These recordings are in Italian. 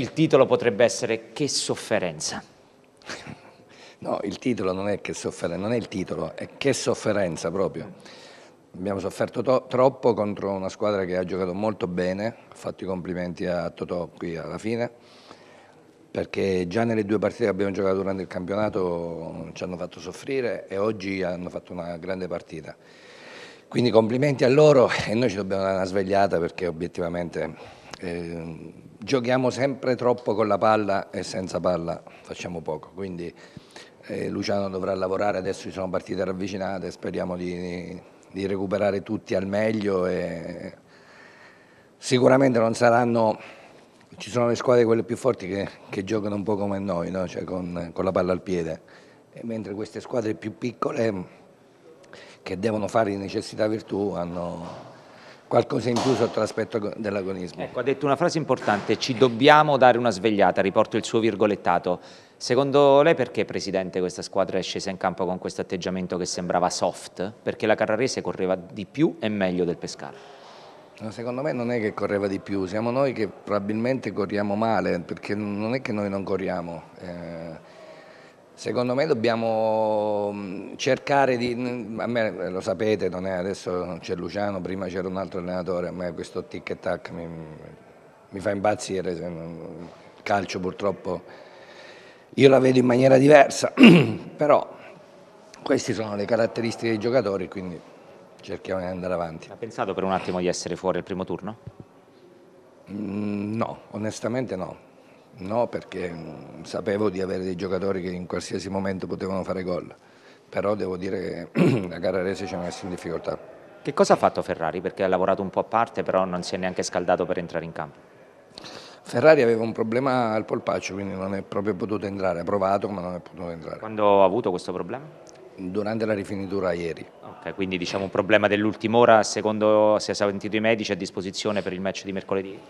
il titolo potrebbe essere Che sofferenza. No, il titolo non è che sofferenza, non è il titolo, è che sofferenza proprio. Abbiamo sofferto to- troppo contro una squadra che ha giocato molto bene, ho fatto i complimenti a Totò qui alla fine, perché già nelle due partite che abbiamo giocato durante il campionato ci hanno fatto soffrire e oggi hanno fatto una grande partita. Quindi complimenti a loro e noi ci dobbiamo dare una svegliata perché obiettivamente Ehm, giochiamo sempre troppo con la palla e senza palla facciamo poco, quindi eh, Luciano dovrà lavorare, adesso ci sono partite ravvicinate, speriamo di, di recuperare tutti al meglio. E... Sicuramente non saranno, ci sono le squadre quelle più forti che, che giocano un po' come noi, no? cioè con, con la palla al piede, e mentre queste squadre più piccole che devono fare di necessità virtù hanno, qualcosa in più sotto l'aspetto dell'agonismo. Ecco, ha detto una frase importante, ci dobbiamo dare una svegliata, riporto il suo virgolettato. Secondo lei perché, Presidente, questa squadra è scesa in campo con questo atteggiamento che sembrava soft? Perché la Carrarese correva di più e meglio del Pescara? secondo me non è che correva di più, siamo noi che probabilmente corriamo male, perché non è che noi non corriamo. Eh Secondo me dobbiamo mm, cercare di, a me eh, lo sapete, non è adesso c'è Luciano, prima c'era un altro allenatore, a me questo tic e tac mi, mi fa impazzire, il calcio purtroppo io la vedo in maniera diversa, però queste sono le caratteristiche dei giocatori, quindi cerchiamo di andare avanti. Ha pensato per un attimo di essere fuori al primo turno? Mm, no, onestamente no No, perché mm, sapevo di avere dei giocatori che in qualsiasi momento potevano fare gol, però devo dire che la gara Rese ci ha messo in difficoltà. Che cosa ha fatto Ferrari? Perché ha lavorato un po' a parte, però non si è neanche scaldato per entrare in campo. Ferrari aveva un problema al polpaccio, quindi non è proprio potuto entrare, ha provato ma non è potuto entrare. Quando ha avuto questo problema? Durante la rifinitura ieri. Ok, quindi diciamo un problema dell'ultima ora, secondo si è sentito i medici, a disposizione per il match di mercoledì?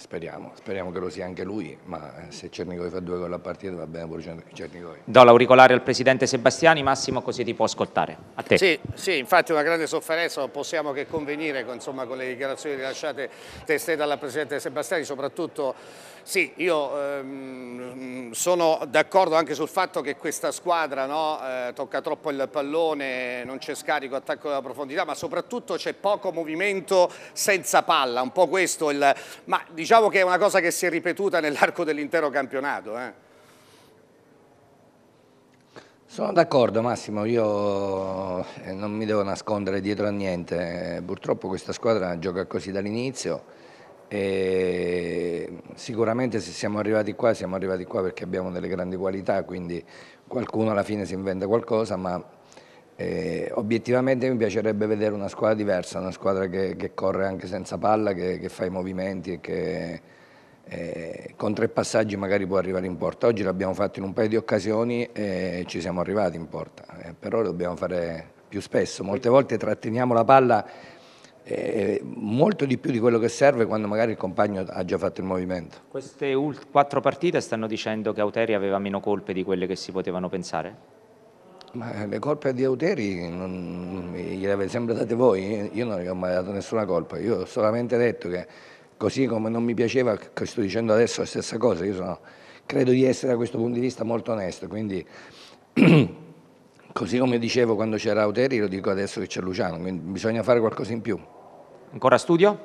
Speriamo, speriamo che lo sia anche lui, ma eh, se Cernicoi fa due gol a partita va bene pure Cernicoi. Do l'auricolare al Presidente Sebastiani, Massimo così ti può ascoltare. A te. Sì, sì infatti una grande sofferenza, possiamo che convenire con, insomma, con le dichiarazioni rilasciate testé dalla Presidente Sebastiani, soprattutto sì, io ehm, sono d'accordo anche sul fatto che questa squadra no, eh, tocca troppo il pallone, non c'è scarico, attacco della profondità, ma soprattutto c'è poco movimento senza palla, un po' questo, il... ma diciamo che è una cosa che si è ripetuta nell'arco dell'intero campionato. Eh. Sono d'accordo Massimo, io eh, non mi devo nascondere dietro a niente, eh, purtroppo questa squadra gioca così dall'inizio e sicuramente se siamo arrivati qua, siamo arrivati qua perché abbiamo delle grandi qualità, quindi qualcuno alla fine si inventa qualcosa, ma eh, obiettivamente mi piacerebbe vedere una squadra diversa, una squadra che, che corre anche senza palla, che, che fa i movimenti e che eh, con tre passaggi magari può arrivare in porta. Oggi l'abbiamo fatto in un paio di occasioni e ci siamo arrivati in porta, eh, però lo dobbiamo fare più spesso. Molte volte tratteniamo la palla eh, molto di più di quello che serve quando magari il compagno ha già fatto il movimento. Queste quattro partite stanno dicendo che Auteri aveva meno colpe di quelle che si potevano pensare? Ma eh, le colpe di Auteri non, gliele avete sempre date voi, io non gli ho mai dato nessuna colpa, io ho solamente detto che così come non mi piaceva, che sto dicendo adesso la stessa cosa, io sono, credo di essere da questo punto di vista molto onesto, quindi Così come dicevo quando c'era Auteri, lo dico adesso che c'è Luciano, quindi bisogna fare qualcosa in più. Ancora studio?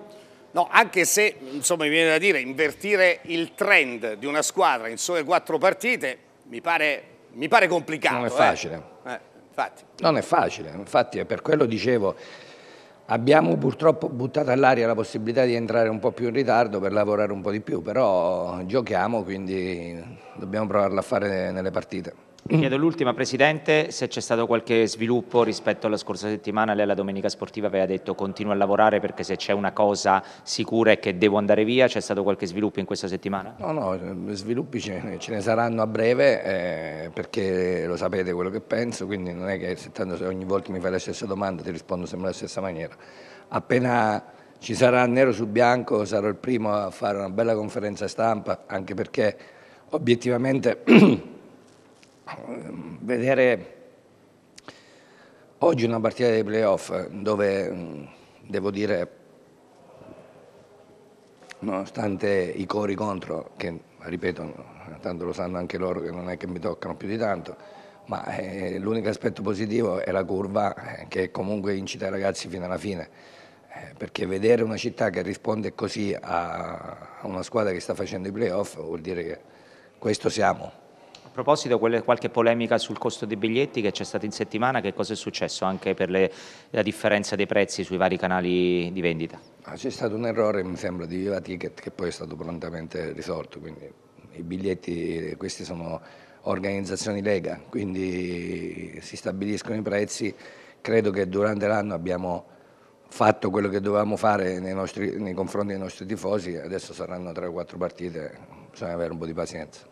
No, anche se, insomma, mi viene da dire, invertire il trend di una squadra in sole quattro partite mi pare, mi pare complicato. Non è eh. facile. Eh. Eh, infatti. Non è facile, infatti è per quello dicevo, abbiamo purtroppo buttato all'aria la possibilità di entrare un po' più in ritardo per lavorare un po' di più, però giochiamo, quindi dobbiamo provarla a fare nelle partite. Mm. Chiedo l'ultima, Presidente, se c'è stato qualche sviluppo rispetto alla scorsa settimana. Lei alla Domenica Sportiva aveva detto continuo a lavorare perché se c'è una cosa sicura è che devo andare via. C'è stato qualche sviluppo in questa settimana? No, no, sviluppi ce ne, ce ne saranno a breve eh, perché lo sapete quello che penso, quindi non è che se ogni volta mi fai la stessa domanda ti rispondo sempre alla stessa maniera. Appena ci sarà nero su bianco sarò il primo a fare una bella conferenza stampa, anche perché obiettivamente... Ehm, vedere oggi una partita dei playoff dove, mm, devo dire, nonostante i cori contro, che ripeto, tanto lo sanno anche loro che non è che mi toccano più di tanto, ma eh, l'unico aspetto positivo è la curva eh, che comunque incita i ragazzi fino alla fine, eh, perché vedere una città che risponde così a una squadra che sta facendo i playoff vuol dire che questo siamo. A proposito, quelle, qualche polemica sul costo dei biglietti che c'è stata in settimana, che cosa è successo anche per le, la differenza dei prezzi sui vari canali di vendita? Ah, c'è stato un errore, mi sembra, di Viva Ticket che poi è stato prontamente risolto, quindi i biglietti, queste sono organizzazioni Lega, quindi si stabiliscono i prezzi, credo che durante l'anno abbiamo fatto quello che dovevamo fare nei, nostri, nei confronti dei nostri tifosi, adesso saranno 3 o 4 partite, bisogna avere un po' di pazienza.